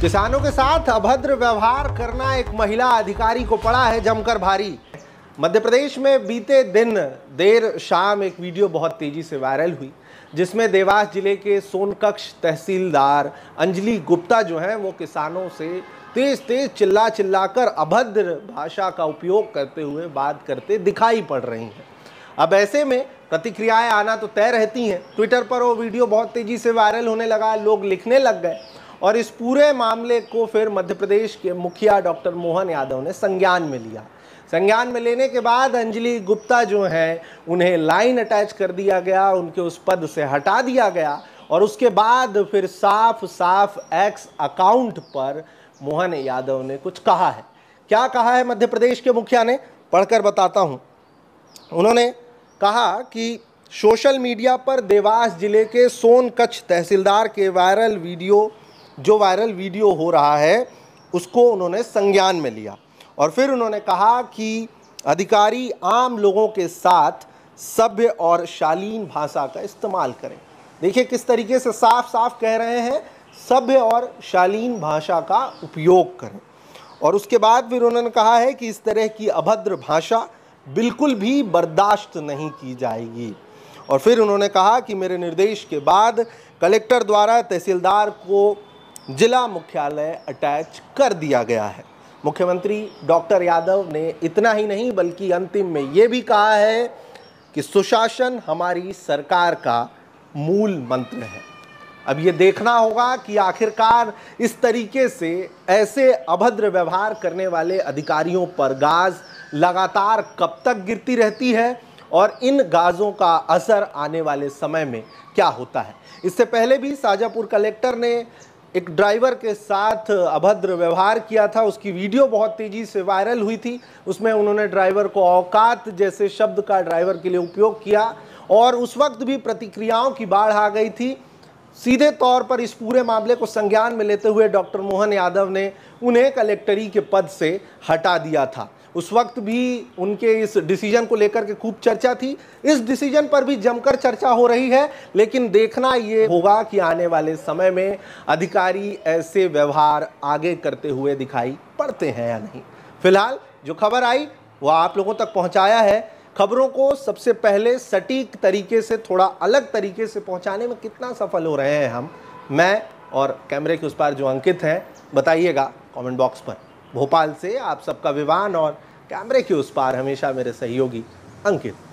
किसानों के साथ अभद्र व्यवहार करना एक महिला अधिकारी को पड़ा है जमकर भारी मध्य प्रदेश में बीते दिन देर शाम एक वीडियो बहुत तेजी से वायरल हुई जिसमें देवास जिले के सोनकक्ष तहसीलदार अंजलि गुप्ता जो हैं वो किसानों से तेज तेज चिल्ला चिल्ला कर अभद्र भाषा का उपयोग करते हुए बात करते दिखाई पड़ रही हैं अब ऐसे में प्रतिक्रियाएं आना तो तय रहती हैं ट्विटर पर वो वीडियो बहुत तेज़ी से वायरल होने लगा लोग लिखने लग गए और इस पूरे मामले को फिर मध्य प्रदेश के मुखिया डॉक्टर मोहन यादव ने संज्ञान में लिया संज्ञान में लेने के बाद अंजलि गुप्ता जो हैं उन्हें लाइन अटैच कर दिया गया उनके उस पद से हटा दिया गया और उसके बाद फिर साफ साफ एक्स अकाउंट पर मोहन यादव ने कुछ कहा है क्या कहा है मध्य प्रदेश के मुखिया ने पढ़कर बताता हूँ उन्होंने कहा कि सोशल मीडिया पर देवास जिले के सोनकच्छ तहसीलदार के वायरल वीडियो जो वायरल वीडियो हो रहा है उसको उन्होंने संज्ञान में लिया और फिर उन्होंने कहा कि अधिकारी आम लोगों के साथ सभ्य और शालीन भाषा का इस्तेमाल करें देखिए किस तरीके से साफ साफ कह रहे हैं सभ्य और शालीन भाषा का उपयोग करें और उसके बाद फिर उन्होंने कहा है कि इस तरह की अभद्र भाषा बिल्कुल भी बर्दाश्त नहीं की जाएगी और फिर उन्होंने कहा कि मेरे निर्देश के बाद कलेक्टर द्वारा तहसीलदार को जिला मुख्यालय अटैच कर दिया गया है मुख्यमंत्री डॉक्टर यादव ने इतना ही नहीं बल्कि अंतिम में ये भी कहा है कि सुशासन हमारी सरकार का मूल मंत्र है अब ये देखना होगा कि आखिरकार इस तरीके से ऐसे अभद्र व्यवहार करने वाले अधिकारियों पर गाज लगातार कब तक गिरती रहती है और इन गाजों का असर आने वाले समय में क्या होता है इससे पहले भी साजापुर कलेक्टर ने एक ड्राइवर के साथ अभद्र व्यवहार किया था उसकी वीडियो बहुत तेज़ी से वायरल हुई थी उसमें उन्होंने ड्राइवर को औकात जैसे शब्द का ड्राइवर के लिए उपयोग किया और उस वक्त भी प्रतिक्रियाओं की बाढ़ आ गई थी सीधे तौर पर इस पूरे मामले को संज्ञान में लेते हुए डॉक्टर मोहन यादव ने उन्हें कलेक्टरी के पद से हटा दिया था उस वक्त भी उनके इस डिसीजन को लेकर के खूब चर्चा थी इस डिसीजन पर भी जमकर चर्चा हो रही है लेकिन देखना ये होगा कि आने वाले समय में अधिकारी ऐसे व्यवहार आगे करते हुए दिखाई पड़ते हैं या नहीं फिलहाल जो खबर आई वह आप लोगों तक पहुंचाया है खबरों को सबसे पहले सटीक तरीके से थोड़ा अलग तरीके से पहुँचाने में कितना सफल हो रहे हैं हम मैं और कैमरे के उस पार जो अंकित हैं बताइएगा कॉमेंट बॉक्स पर भोपाल से आप सबका विवान और कैमरे के उस पार हमेशा मेरे सहयोगी अंकित